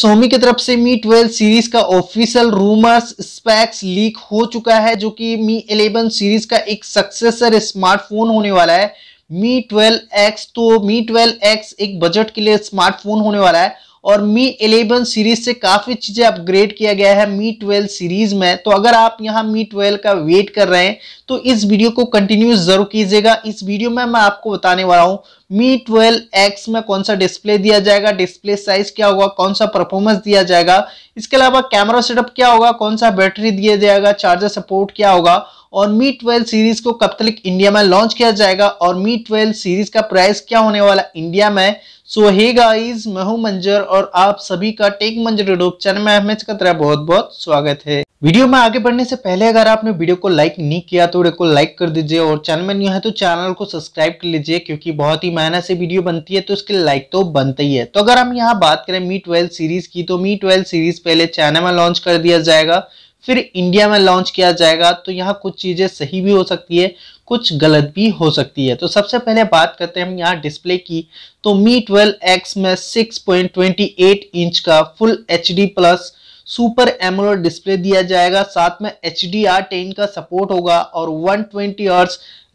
सोमी की तरफ से मी 12 सीरीज का ऑफिशियल रूमर्स स्पैक्स लीक हो चुका है जो कि मी 11 सीरीज का एक सक्सेसर स्मार्टफोन होने वाला है मी 12x तो मी 12x एक बजट के लिए स्मार्टफोन होने वाला है और मी 11 सीरीज से काफ़ी चीज़ें अपग्रेड किया गया है मी 12 सीरीज में तो अगर आप यहाँ मी 12 का वेट कर रहे हैं तो इस वीडियो को कंटिन्यू जरूर कीजिएगा इस वीडियो में मैं आपको बताने वाला हूँ मी एक्स में कौन सा डिस्प्ले दिया जाएगा डिस्प्ले साइज क्या होगा कौन सा परफॉर्मेंस दिया जाएगा इसके अलावा कैमरा सेटअप क्या होगा कौन सा बैटरी दिया जाएगा चार्जर सपोर्ट क्या होगा और मी ट्वेल्व सीरीज को कब तक इंडिया में लॉन्च किया जाएगा और मी ट्वेल्व सीरीज का प्राइस क्या होने वाला इंडिया में सो हे गाइस मैं हूं मंजर और आप सभी का टेक मंजर यूट्यूब चैनल में एमएच का तरह बहुत बहुत स्वागत है वीडियो में आगे बढ़ने से पहले अगर आपने वीडियो को लाइक नहीं किया तो वीडियो को लाइक कर दीजिए और चैनल में न्यू है तो चैनल को सब्सक्राइब कर लीजिए क्योंकि बहुत ही मेहनत से वीडियो बनती है तो उसके लाइक तो बनता ही है तो अगर हम यहाँ बात करें मी ट्वेल्व सीरीज की तो मी ट्वेल्व सीरीज पहले चाइना में लॉन्च कर दिया जाएगा फिर इंडिया में लॉन्च किया जाएगा तो यहाँ कुछ चीज़ें सही भी हो सकती है कुछ गलत भी हो सकती है तो सबसे पहले बात करते हैं हम यहाँ डिस्प्ले की तो मी ट्वेल्व एक्स में 6.28 इंच का full H plus super AMOLED display दिया जाएगा साथ में एच डी आर टेन का सपोर्ट होगा और 120 ट्वेंटी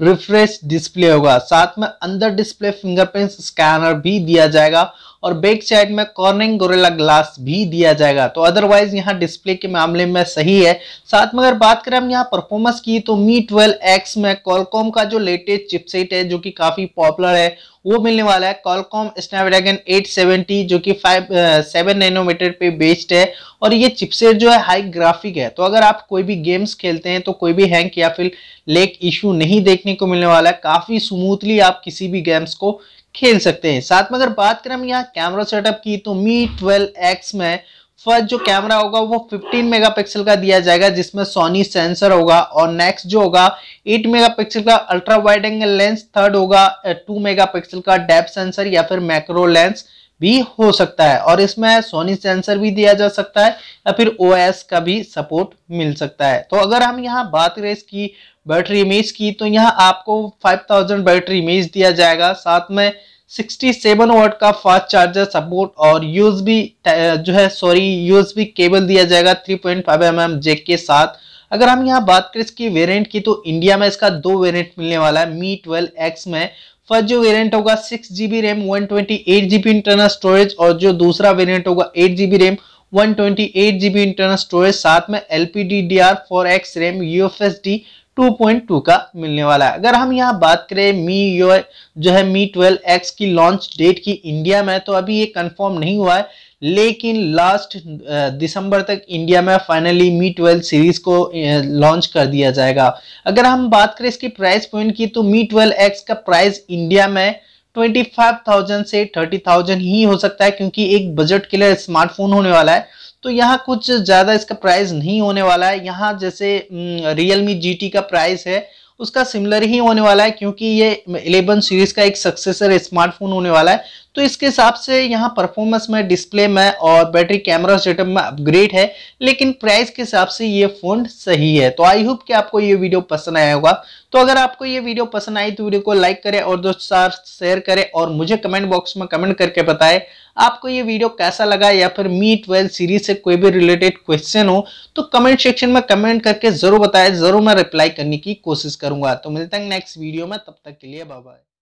रिफ्रेश डिस्प्ले होगा साथ में अंदर डिस्प्ले फिंगरप्रिंट स्कैनर भी दिया जाएगा और बैक साइड में कॉर्निंग गोरेला ग्लास भी दिया जाएगा तो अदरवाइज यहाँ डिस्प्ले के मामले में सही है साथ में अगर बात करें हम यहाँ परफॉर्मेंस की तो मी ट्वेल्व एक्स में कॉलकॉम का जो लेटेस्ट चिपसेट है जो कि काफ़ी पॉपुलर है वो मिलने वाला है कॉलकॉम स्नैपड्रैगन 870 जो कि 5 सेवन नैनोमीटर पे बेस्ड है और ये चिपसेट जो है हाई ग्राफिक है तो अगर आप कोई भी गेम्स खेलते हैं तो कोई भी हैंग या फिर लेक इशू नहीं देखने को मिलने वाला है काफ़ी स्मूथली आप किसी भी गेम्स को खेल सकते हैं साथ में अगर बात करें हम यहाँ कैमरा सेटअप की तो मी ट्वेल्व एक्स में फर्स्ट जो कैमरा होगा वो 15 मेगापिक्सल का दिया जाएगा जिसमें सोनी सेंसर होगा और नेक्स्ट जो होगा 8 मेगापिक्सल का ultra wide angle lens third होगा 2 मेगापिक्सल का डेप सेंसर या फिर मैक्रो लेंस भी हो सकता है और इसमें सोनी सेंसर भी दिया जा सकता है या फिर ओ का भी सपोर्ट मिल सकता है तो अगर हम यहाँ बात करें इसकी बैटरी इमेज की तो यहाँ आपको 5000 बैटरी इमेज दिया जाएगा साथ में 67 वाट का फास्ट चार्जर सपोर्ट और यूज भी जो है सॉरी यूज भी केबल दिया जाएगा 3.5 पॉइंट mm जेक के साथ अगर हम यहाँ बात करें इसकी वेरिएंट की तो इंडिया में इसका दो वेरिएंट मिलने वाला है मी ट्वेल्व एक्स में फर्स्ट जो वेरिएंट होगा six GB RAM one twenty eight GB internal storage और जो दूसरा वेरिएंट होगा eight GB RAM one twenty eight GB internal storage साथ में L P D D R four X RAM U F S डी 2.2 का मिलने वाला है अगर हम यहाँ बात करें मी यो जो है मी ट्वेल्व एक्स की लॉन्च डेट की इंडिया में तो अभी ये कंफर्म नहीं हुआ है लेकिन लास्ट दिसंबर तक इंडिया में फाइनली मी ट्वेल्व सीरीज को लॉन्च कर दिया जाएगा अगर हम बात करें इसकी प्राइस पॉइंट की तो मी ट्वेल्व एक्स का प्राइस इंडिया में 25,000 से 30,000 ही हो सकता है क्योंकि एक बजट के लिए स्मार्टफोन होने वाला है तो यहाँ कुछ ज़्यादा इसका प्राइस नहीं होने वाला है यहाँ जैसे रियल मी जी का प्राइस है उसका सिमिलर ही होने वाला है क्योंकि ये 11 सीरीज का एक सक्सेसर स्मार्टफोन होने वाला है तो इसके हिसाब से यहाँ परफॉर्मेंस में डिस्प्ले में और बैटरी कैमरा सेटअप में अपग्रेड है लेकिन प्राइस के हिसाब से ये फ़ोन सही है तो आई होप कि आपको ये वीडियो पसंद आया होगा तो अगर आपको ये वीडियो पसंद आई तो वीडियो को लाइक करें और दोस्तों साथ शेयर करें और मुझे कमेंट बॉक्स में कमेंट करके बताएं आपको ये वीडियो कैसा लगा या फिर मी ट्वेल्व सीरीज से कोई भी रिलेटेड क्वेश्चन हो तो कमेंट सेक्शन में कमेंट करके जरूर बताएं जरूर मैं रिप्लाई करने की कोशिश करूंगा तो मिलते हैं नेक्स्ट वीडियो में तब तक के लिए बाय बाय